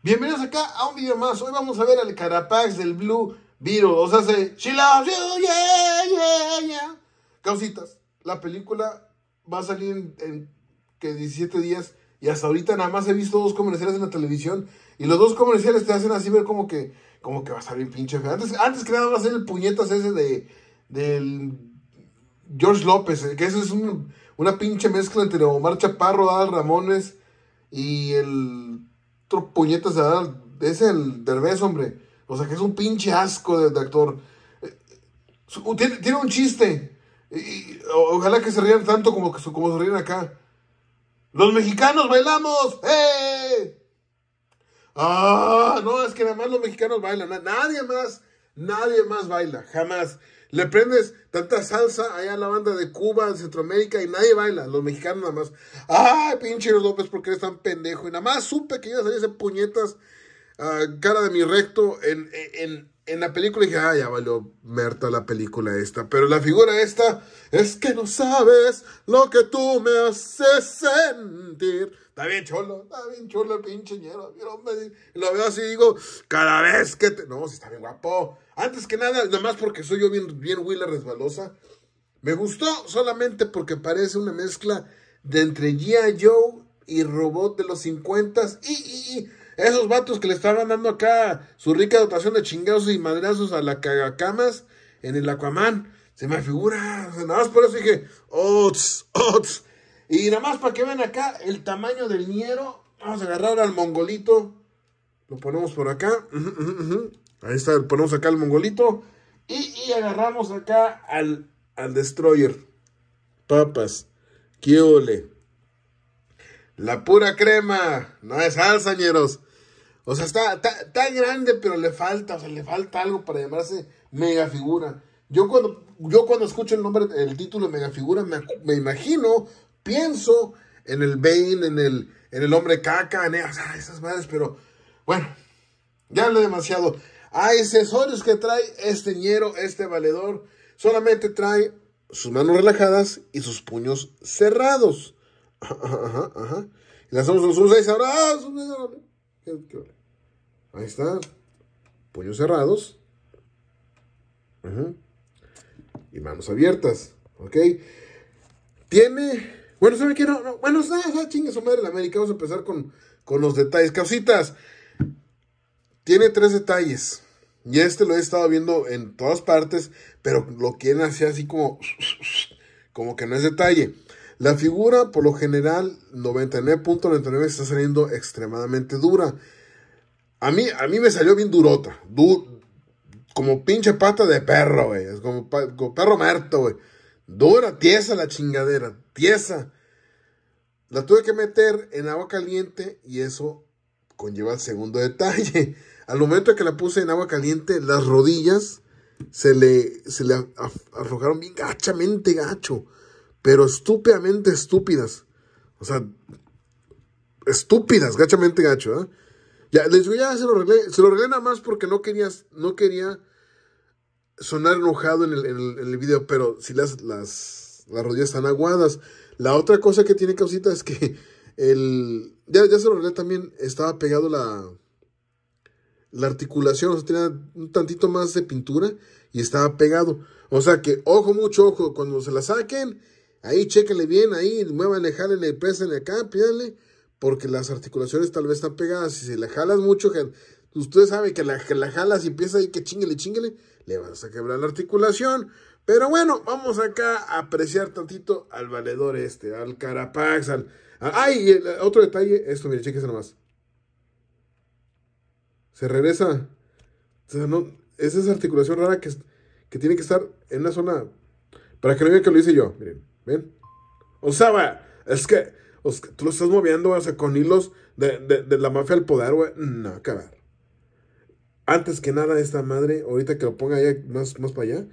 Bienvenidos acá a un video más. Hoy vamos a ver al Carapax del Blue Virus. O sea, se. She loves you, yeah, yeah, yeah. Causitas, la película va a salir en, en que 17 días. Y hasta ahorita nada más he visto dos comerciales en la televisión. Y los dos comerciales te hacen así ver como que. Como que va a salir pinche feo. Antes, antes que nada va a ser el puñetas ese de. Del. George López. Eh, que eso es un, una pinche mezcla entre Omar Chaparro, Adal Ramones. Y el otro puñetas de es el Derbez, hombre. O sea, que es un pinche asco de, actor. Eh, tiene, un chiste. Y, ojalá que se rían tanto como, como se rían acá. Los mexicanos bailamos. ¡Eh! Ah, no, es que nada más los mexicanos bailan. Nadie más, nadie más baila. Jamás. Le prendes tanta salsa allá a la banda de Cuba, en Centroamérica, y nadie baila, los mexicanos nada más. ¡Ay, pinche López, porque eres tan pendejo! Y nada más supe que iba a salirse puñetas ah, cara de mi recto en, en, en la película dije, ah, ya valió Merta la película esta. Pero la figura esta es que no sabes lo que tú me haces sentir. Está bien cholo, está bien cholo el pinche ñero. Lo veo así y digo, cada vez que te... No, si está bien guapo. Antes que nada, nada más porque soy yo bien, bien resbalosa. Me gustó solamente porque parece una mezcla de entre Gia Joe y Robot de los 50 y, y, y esos vatos que le estaban dando acá su rica dotación de chingados y madrazos a la cagacamas en el Aquaman. Se me figura. Nada más por eso dije, ots, Y nada más para que vean acá el tamaño del niero. Vamos a agarrar al mongolito. Lo ponemos por acá. Ahí está, ponemos acá al mongolito. Y, agarramos acá al, al destroyer. Papas. ole! La pura crema. No es salsa, ñeros. O sea, está, grande, pero le falta, o sea, le falta algo para llamarse mega figura. Yo cuando, yo cuando escucho el nombre, el título de mega figura, me, imagino, pienso en el Bane, en el, en el hombre caca, en e-, esas, madres, pero bueno, ya hablé demasiado. Hay accesorios que trae este ñero, este valedor. Solamente trae sus manos relajadas y sus puños cerrados. Ajá, ajá, ajá. Y le hacemos un ahora. Ah, Ahí está. Puños cerrados. Y manos abiertas. ¿Ok? Tiene. Bueno, ¿saben qué? No, Bueno, chingas, chingue su madre la América. Vamos a empezar con, los detalles. Casitas Tiene tres detalles. Y este lo he estado viendo en todas partes, pero lo quieren hacer así como. Como que no es detalle. La figura, por lo general, 99.99 está saliendo extremadamente dura. A mí, a mí me salió bien durota. como pinche pata de perro, güey. Es como, perro muerto, güey. Dura, tiesa la chingadera. Tiesa. La tuve que meter en agua caliente y eso conlleva el segundo detalle. Al momento que la puse en agua caliente, las rodillas se le, se le arrojaron bien gachamente gacho, pero estúpidamente estúpidas. O sea, estúpidas, gachamente gacho, ¿eh? Ya, les digo, ya se lo arreglé. Se lo arreglé nada más porque no quería, no quería sonar enojado en el, el, video, pero si las, las, las, rodillas están aguadas. La otra cosa que tiene causita es que el. Ya, ya se lo arreglé también. Estaba pegado la. La articulación, o sea, tenía un tantito más de pintura y estaba pegado. O sea que, ojo, mucho ojo, cuando se la saquen, ahí chéquenle bien, ahí, muévanle, jálenle, pésenle acá, pídanle porque las articulaciones tal vez están pegadas y si la jalas mucho, ustedes saben que la, la jalas y empieza ahí que chinguele, chinguele, le vas a quebrar la articulación. Pero bueno, vamos acá a apreciar tantito al valedor este, al Carapax, al... ¡Ay! otro detalle, esto, miren, chéquense nomás. Se regresa. O sea, no, es articulación rara que, que tiene que estar en la zona... Para que no digan que lo hice yo, miren, ¿ven? O sea, es que tú lo estás moviendo, con hilos de, la mafia al poder, güey. No, acabar. Antes que nada, esta madre, ahorita que lo ponga allá, más, más para allá,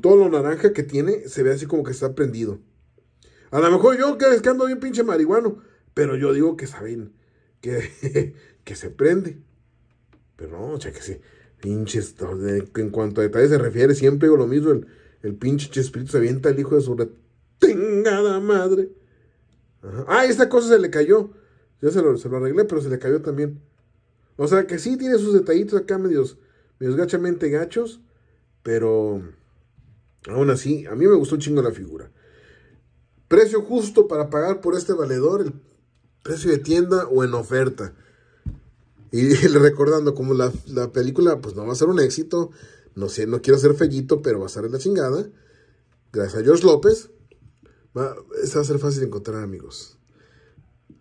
todo lo naranja que tiene se ve así como que está prendido. A lo mejor yo que ando bien pinche marihuano, pero yo digo que saben que, que se prende. Pero no, sí Pinches, en cuanto a detalles se refiere, siempre digo lo mismo. El, pinche espíritu se avienta al hijo de su retengada madre. Ah, esta cosa se le cayó. Ya se lo, lo, arreglé, pero se le cayó también. O sea que sí tiene sus detallitos acá medios, gachamente gachos. Pero aún así, a mí me gustó un chingo la figura. Precio justo para pagar por este valedor, el precio de tienda o en oferta. Y recordando, como la, película pues no va a ser un éxito, no sé, no quiero ser fellito, pero va a ser la chingada. Gracias a George López, Va, a ser fácil de encontrar, amigos.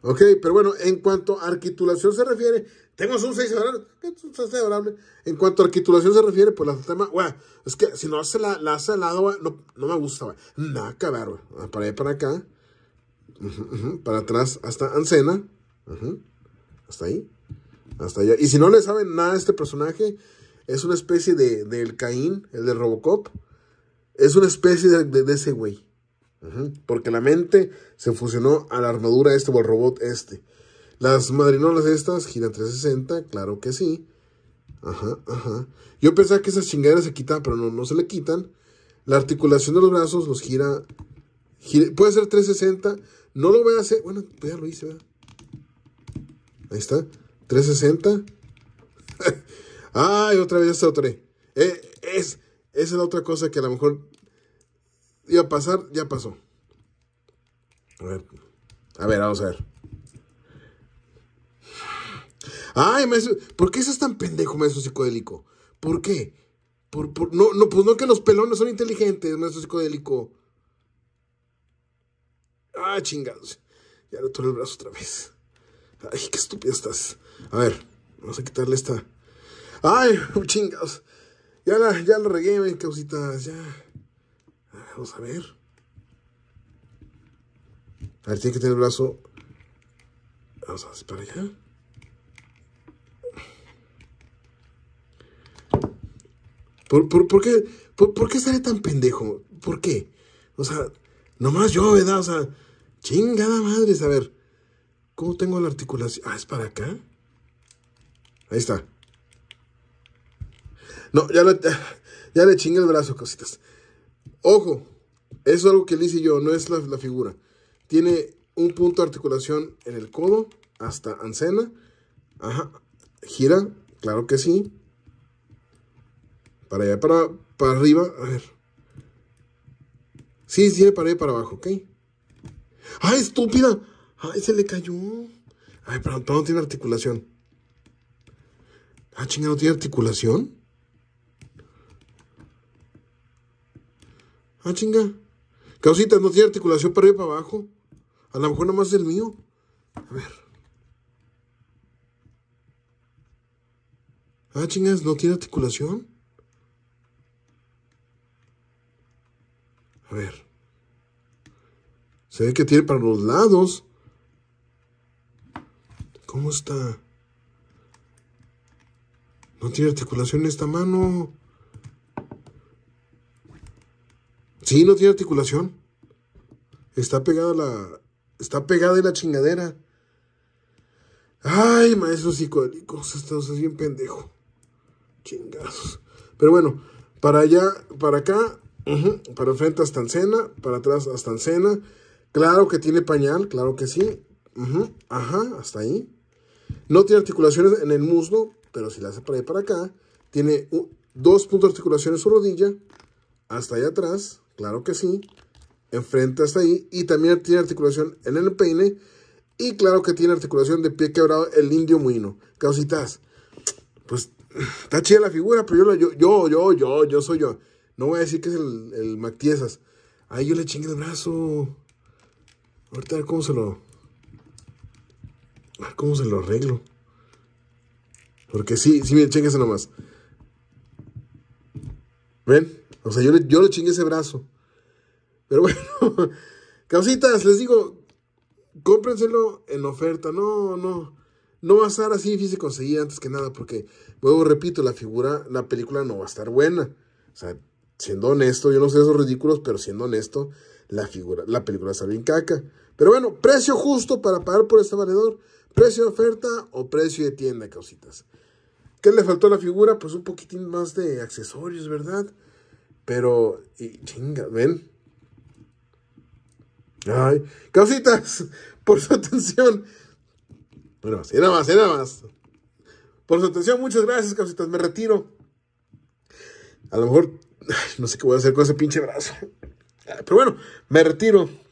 Ok, pero bueno, en cuanto a arquitulación se refiere, Tengo un 6 adorable. En cuanto a arquitulación se refiere, pues la tema, es que si no hace la, la hace al lado, no, me gusta, wea. Nada cabrón, ah, Para allá, para acá. Para atrás, hasta Ancena. Hasta ahí. Hasta allá. Y si no le saben nada a este personaje, es una especie de, del Caín, el de Robocop. Es una especie de, de, de ese güey. Porque la mente se fusionó a la armadura este o al robot este. Las madrinolas estas giran 360, claro que sí. Ajá, ajá. Yo pensaba que esas chingaderas se quitaban, pero no, se le quitan. La articulación de los brazos los gira, puede ser 360. No lo voy a hacer. Bueno, pues ya lo hice, ¿verdad? Ahí está. 360. Ay, otra vez ya se eh, es, esa es la otra cosa que a lo mejor iba a pasar, ya pasó. A ver, a ver, vamos a ver. Ay, maestro, ¿por qué es tan pendejo, maestro psicodélico? ¿Por qué? Por, por, no, no, pues no que los pelones son inteligentes, maestro psicodélico. Ah, chingados. Ya le tuve el brazo otra vez. Ay, qué estúpido estás. A ver, vamos a quitarle esta. Ay, chingados. Ya la, ya regué, ven, causitas, ya. Vamos a ver. A ver, tiene que tener el brazo. Vamos a hacer para allá. ¿Por, qué, por, qué sale tan pendejo? ¿Por qué? O sea, nomás yo, ¿verdad? O sea, chingada madre. A ver, ¿cómo tengo la articulación? Ah, es para acá. Ahí está. No, ya, ya, le chinga el brazo, cositas. Ojo, eso es algo que le hice yo, no es la, figura. Tiene un punto de articulación en el codo hasta ancena. Ajá, gira, claro que sí. Para allá, para, para arriba, a ver. Sí, tiene para allá, para abajo, ¿ok? ¡Ay, ¡Ah, estúpida! ¡Ay, se le cayó! Ay, pero, pero no tiene articulación. Ah, chinga, no tiene articulación. Ah, chinga. Causita, no tiene articulación para ir para abajo. A lo mejor nomás es el mío. A ver. Ah, chingas, no tiene articulación. A ver. Se ve que tiene para los lados. ¿Cómo está? No tiene articulación esta mano. Sí, no tiene articulación. Está pegada la. Está pegada en la chingadera. Ay, maestros psicodélico! estás bien pendejo. Chingados. Pero bueno, para allá, para acá, para enfrente hasta Encena, para atrás hasta Encena. Claro que tiene pañal, claro que sí. ajá, hasta ahí. No tiene articulaciones en el muslo, pero si la hace para, para acá, tiene dos puntos de articulación en su rodilla, hasta allá atrás, Claro que sí. Enfrenta hasta ahí. Y también tiene articulación en el peine. Y claro que tiene articulación de pie quebrado el indio muino. Causitas. Pues está chida la figura, pero yo, yo, yo, yo, yo soy yo. No voy a decir que es el, el Mactiesas. Ahí yo le chingué el brazo. Ahorita a ver cómo se lo. A ver cómo se lo arreglo. Porque sí, sí, miren, eso nomás. ¿Ven? O sea, yo le, chingué ese brazo. Pero bueno, causitas, les digo, cómprenselo en oferta. No, no. No va a estar así difícil conseguir antes que nada, porque, luego repito, la figura, la película no va a estar buena. O sea, siendo honesto, yo no sé esos ridículos, pero siendo honesto, la figura, la película está bien caca. Pero bueno, precio justo para pagar por este valedor, precio de oferta o precio de tienda, causitas. ¿Qué le faltó a la figura? Pues un poquitín más de accesorios, ¿verdad? Pero, y chinga, ven. Ay, causitas, por su atención. Bueno, más, nada más. Por su atención, muchas gracias, causitas. Me retiro. A lo mejor, no sé qué voy a hacer con ese pinche brazo. Pero bueno, me retiro.